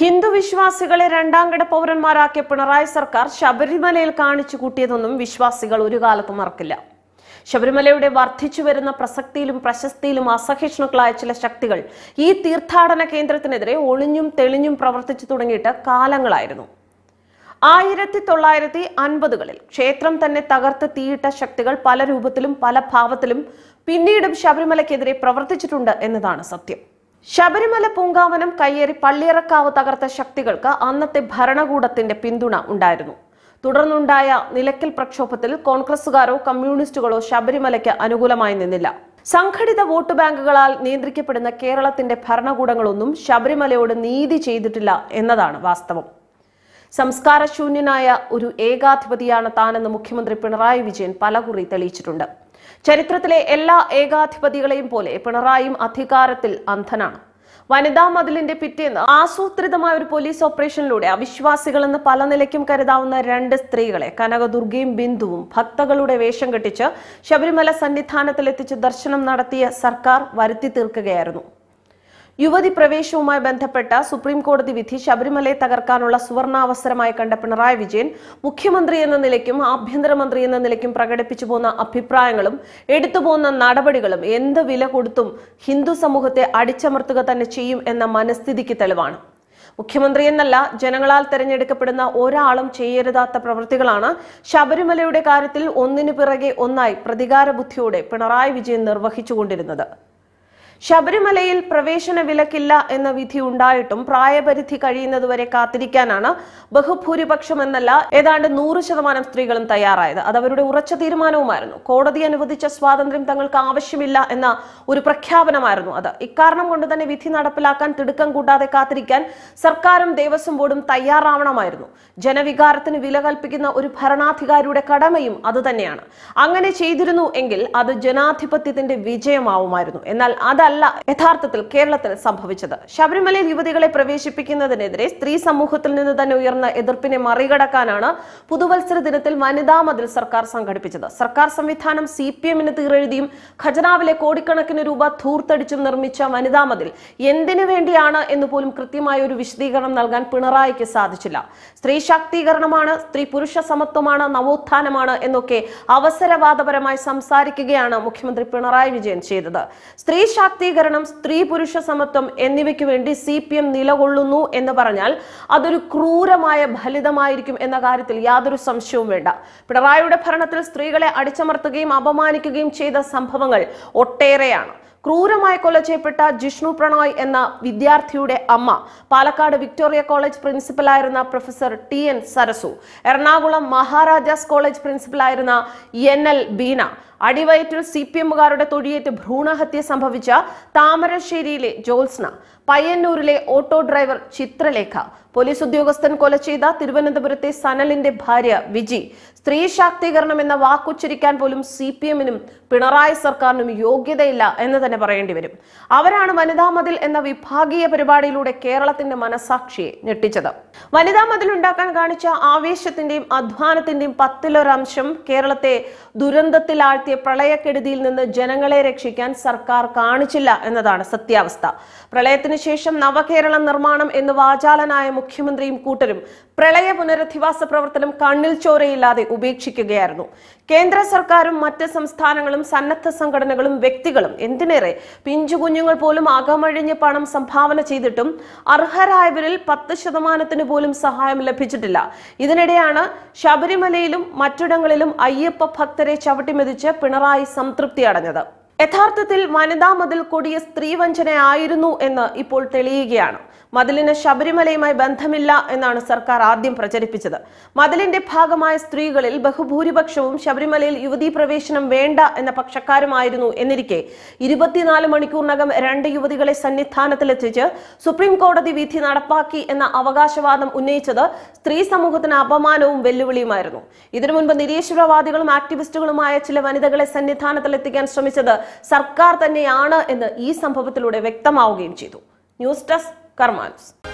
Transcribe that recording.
ഹിന്ദു വിശ്വാസികളെ രണ്ടാംകിട പൗരന്മാരാക്കിയ പിണറായി സർക്കാർ ശബരിമലയിൽ കാണിച്ചു കൂട്ടിയതൊന്നും വിശ്വാസികൾ ഒരു കാലത്തും മറക്കില്ല ശബരിമലയുടെ വർദ്ധിച്ചു വരുന്ന പ്രസക്തിയിലും പ്രശസ്തിയിലും അസഹിഷ്ണുക്കളായ ചില ശക്തികൾ ഈ തീർത്ഥാടന കേന്ദ്രത്തിനെതിരെ ഒളിഞ്ഞും തെളിഞ്ഞും പ്രവർത്തിച്ചു തുടങ്ങിയിട്ട് കാലങ്ങളായിരുന്നു ആയിരത്തി തൊള്ളായിരത്തി അൻപതുകളിൽ ക്ഷേത്രം തന്നെ തകർത്ത് തീയിട്ട ശക്തികൾ പല രൂപത്തിലും പല ഭാവത്തിലും പിന്നീടും ശബരിമലയ്ക്കെതിരെ പ്രവർത്തിച്ചിട്ടുണ്ട് എന്നതാണ് സത്യം ശബരിമല പൂങ്കാവനം കയ്യേറി പള്ളിയിറക്കാവ് തകർത്ത ശക്തികൾക്ക് അന്നത്തെ ഭരണകൂടത്തിന്റെ പിന്തുണ ഉണ്ടായിരുന്നു തുടർന്നുണ്ടായ നിലയ്ക്കൽ പ്രക്ഷോഭത്തിൽ കോൺഗ്രസുകാരോ കമ്മ്യൂണിസ്റ്റുകളോ ശബരിമലയ്ക്ക് അനുകൂലമായി നിന്നില്ല സംഘടിത വോട്ട് ബാങ്കുകളാൽ നിയന്ത്രിക്കപ്പെടുന്ന കേരളത്തിന്റെ ഭരണകൂടങ്ങളൊന്നും ശബരിമലയോട് നീതി ചെയ്തിട്ടില്ല എന്നതാണ് വാസ്തവം സംസ്കാരശൂന്യനായ ഒരു ഏകാധിപതിയാണ് താനെന്ന് മുഖ്യമന്ത്രി പിണറായി വിജയൻ പലകുറി തെളിയിച്ചിട്ടുണ്ട് ചരിത്രത്തിലെ എല്ലാ ഏകാധിപതികളെയും പോലെ പിണറായിയും അധികാരത്തിൽ അന്ധനാണ് വനിതാ മതിലിന്റെ പിറ്റേന്ന് ആസൂത്രിതമായ ഒരു പോലീസ് ഓപ്പറേഷനിലൂടെ അവിശ്വാസികളെന്ന് പല നിലയ്ക്കും കരുതാവുന്ന രണ്ട് സ്ത്രീകളെ കനകദുർഗയും ബിന്ദുവും ഭക്തകളുടെ വേഷം കെട്ടിച്ച് ശബരിമല സന്നിധാനത്തിലെത്തിച്ച് ദർശനം നടത്തിയ സർക്കാർ വരുത്തി തീർക്കുകയായിരുന്നു യുവതി പ്രവേശവുമായി ബന്ധപ്പെട്ട സുപ്രീം കോടതി വിധി ശബരിമലയെ തകർക്കാനുള്ള സുവർണാവസരമായി കണ്ട പിണറായി വിജയൻ മുഖ്യമന്ത്രി എന്ന നിലയ്ക്കും ആഭ്യന്തരമന്ത്രി എന്ന നിലയ്ക്കും പ്രകടിപ്പിച്ചു പോകുന്ന അഭിപ്രായങ്ങളും എടുത്തുപോകുന്ന നടപടികളും എന്ത് വില കൊടുത്തും ഹിന്ദു സമൂഹത്തെ അടിച്ചമർത്തുക തന്നെ ചെയ്യും എന്ന മനസ്ഥിതിക്ക് തെളിവാണ് മുഖ്യമന്ത്രി എന്നല്ല ജനങ്ങളാൽ തെരഞ്ഞെടുക്കപ്പെടുന്ന ഒരാളും ചെയ്യരുതാത്ത പ്രവൃത്തികളാണ് ശബരിമലയുടെ കാര്യത്തിൽ ഒന്നിനു പിറകെ ഒന്നായി പ്രതികാര ബുദ്ധിയോടെ പിണറായി വിജയൻ നിർവഹിച്ചുകൊണ്ടിരുന്നത് ശബരിമലയിൽ പ്രവേശന വിലക്കില്ല എന്ന വിധി ഉണ്ടായിട്ടും പ്രായപരിധി കഴിയുന്നതുവരെ കാത്തിരിക്കാനാണ് ബഹുഭൂരിപക്ഷം എന്നല്ല ഏതാണ്ട് നൂറ് ശതമാനം സ്ത്രീകളും തയ്യാറായത് അത് അവരുടെ ഉറച്ച തീരുമാനവുമായിരുന്നു കോടതി അനുവദിച്ച സ്വാതന്ത്ര്യം തങ്ങൾക്ക് ആവശ്യമില്ല എന്ന ഒരു പ്രഖ്യാപനമായിരുന്നു അത് ഇക്കാരണം കൊണ്ട് തന്നെ വിധി നടപ്പിലാക്കാൻ തിടുക്കം കൂടാതെ കാത്തിരിക്കാൻ സർക്കാരും ദേവസ്വം ബോർഡും തയ്യാറാവണമായിരുന്നു ജനവികാരത്തിന് വില കൽപ്പിക്കുന്ന ഒരു ഭരണാധികാരിയുടെ കടമയും അതുതന്നെയാണ് അങ്ങനെ ചെയ്തിരുന്നു എങ്കിൽ അത് ജനാധിപത്യത്തിന്റെ വിജയമാവുമായിരുന്നു എന്നാൽ അതല്ല ഇതല്ല യഥാർത്ഥത്തിൽ കേരളത്തിൽ സംഭവിച്ചത് ശബരിമലയിൽ യുവതികളെ പ്രവേശിപ്പിക്കുന്നതിനെതിരെ സ്ത്രീ സമൂഹത്തിൽ നിന്ന് തന്നെ ഉയർന്ന എതിർപ്പിനെ മറികടക്കാനാണ് പുതുവത്സര ദിനത്തിൽ വനിതാ മതിൽ സർക്കാർ സംഘടിപ്പിച്ചത് സർക്കാർ സംവിധാനം സി പി എമ്മിന് തീരെഴുതിയും ഖജനാവിലെ കോടിക്കണക്കിന് രൂപ ധൂർത്തടിച്ചും നിർമ്മിച്ച വനിതാ മതിൽ എന്തിനു വേണ്ടിയാണ് എന്ന് പോലും കൃത്യമായ ഒരു വിശദീകരണം നൽകാൻ പിണറായിക്ക് സാധിച്ചില്ല സ്ത്രീ ശാക്തീകരണമാണ് സ്ത്രീ പുരുഷ സമത്വമാണ് നവോത്ഥാനമാണ് എന്നൊക്കെ അവസരവാദപരമായി സംസാരിക്കുകയാണ് മുഖ്യമന്ത്രി പിണറായി വിജയൻ ചെയ്തത് സ്ത്രീ ശാക്തി ശാക്തീകരണം സ്ത്രീ പുരുഷ സമത്വം എന്നിവയ്ക്ക് വേണ്ടി സി പി എം നിലകൊള്ളുന്നു എന്ന് പറഞ്ഞാൽ അതൊരു ക്രൂരമായ ഫലിതമായിരിക്കും എന്ന കാര്യത്തിൽ യാതൊരു സംശയവും വേണ്ട പിണറായിയുടെ ഭരണത്തിൽ സ്ത്രീകളെ അടിച്ചമർത്തുകയും അപമാനിക്കുകയും ചെയ്ത സംഭവങ്ങൾ ഒട്ടേറെയാണ് ക്രൂരമായി കൊല ചെയ്യപ്പെട്ട ജിഷ്ണു പ്രണോയ് എന്ന വിദ്യാർത്ഥിയുടെ അമ്മ പാലക്കാട് വിക്ടോറിയ കോളേജ് പ്രിൻസിപ്പലായിരുന്ന professor T N Sarasu Ernakulam Maharaja's college പ്രിൻസിപ്പലായിരുന്ന എൻ എൽ ബീന അടിവയറ്റിൽ സി പി എമ്മുകാരുടെ തൊഴിയേറ്റ് ഭ്രൂണഹത്യ സംഭവിച്ച താമരശ്ശേരിയിലെ ജോത്സ്ന പയ്യന്നൂരിലെ ഓട്ടോ ഡ്രൈവർ ചിത്രലേഖ പോലീസ് ഉദ്യോഗസ്ഥൻ കൊല ചെയ്ത തിരുവനന്തപുരത്തെ സനലിന്റെ ഭാര്യ വിജി സ്ത്രീ ശാക്തീകരണം എന്ന വാക്കുച്ചരിക്കാൻ പോലും സി പി എമ്മിനും പിണറായി സർക്കാരിനും യോഗ്യതയില്ല എന്ന് തന്നെ പറയേണ്ടി വരും അവരാണ് വനിതാ മതിൽ എന്ന വിഭാഗീയ പരിപാടിയിലൂടെ കേരളത്തിന്റെ മനസാക്ഷിയെ ഞെട്ടിച്ചത് വനിതാ മതിൽ ഉണ്ടാക്കാൻ കാണിച്ച ആവേശത്തിന്റെയും അധ്വാനത്തിന്റെയും പത്തിലൊരംശം കേരളത്തെ ദുരന്തത്തിലാഴ്ത്തിയ പ്രളയക്കെടുതിയിൽ നിന്ന് ജനങ്ങളെ രക്ഷിക്കാൻ സർക്കാർ കാണിച്ചില്ല എന്നതാണ് സത്യാവസ്ഥ പ്രളയത്തിന് ശേഷം നവകേരളം നിർമ്മാണം എന്ന് വാചാലനായ മുഖ്യമന്ത്രിയും കൂട്ടരും പ്രളയ പുനരധിവാസ പ്രവർത്തനം കണ്ണിൽ ചോരയില്ലാതെ ഉപേക്ഷിക്കുകയായിരുന്നു കേന്ദ്ര സർക്കാരും മറ്റ് സംസ്ഥാനങ്ങളും സന്നദ്ധ സംഘടനകളും വ്യക്തികളും എന്തിനേറെ ഒട്ടേറെ പിഞ്ചു കുഞ്ഞുങ്ങൾ പോലും അകമഴിഞ്ഞ് പണം സംഭാവന ചെയ്തിട്ടും അർഹരായവരിൽ പത്ത് ശതമാനത്തിന് പോലും സഹായം ലഭിച്ചിട്ടില്ല ഇതിനിടെയാണ് ശബരിമലയിലും മറ്റിടങ്ങളിലും അയ്യപ്പ ഭക്തരെ ചവിട്ടിമെതിച്ച് പിണറായി സംതൃപ്തി അടഞ്ഞത് യഥാർത്ഥത്തിൽ വനിതാ മതിൽ കൊടിയ സ്ത്രീവഞ്ചനയായിരുന്നു എന്ന് ഇപ്പോൾ തെളിയുകയാണ് മതിലിന് ശബരിമലയുമായി ബന്ധമില്ല എന്നാണ് സർക്കാർ ആദ്യം പ്രചരിപ്പിച്ചത് മതിലിന്റെ ഭാഗമായ സ്ത്രീകളിൽ ബഹുഭൂരിപക്ഷവും ശബരിമലയിൽ യുവതീ പ്രവേശനം വേണ്ട എന്ന പക്ഷക്കാരുമായിരുന്നു എന്നിരിക്കെ ഇരുപത്തിനാല് മണിക്കൂറിനകം രണ്ട് യുവതികളെ സന്നിധാനത്തിലെത്തിച്ച് സുപ്രീം കോടതി വിധി നടപ്പാക്കി എന്ന അവകാശവാദം ഉന്നയിച്ചത് സ്ത്രീ സമൂഹത്തിന് അപമാനവും വെല്ലുവിളിയുമായിരുന്നു ഇതിനു മുൻപ് നിരീശ്വരവാദികളും ആക്ടിവിസ്റ്റുകളുമായ ചില വനിതകളെ സന്നിധാനത്തിലെത്തിക്കാൻ ശ്രമിച്ചത് സർക്കാർ തന്നെയാണ് എന്ന് ഈ സംഭവത്തിലൂടെ വ്യക്തമാവുകയും ചെയ്തു ന്യൂസ് ഡെസ്ക് Karmanos.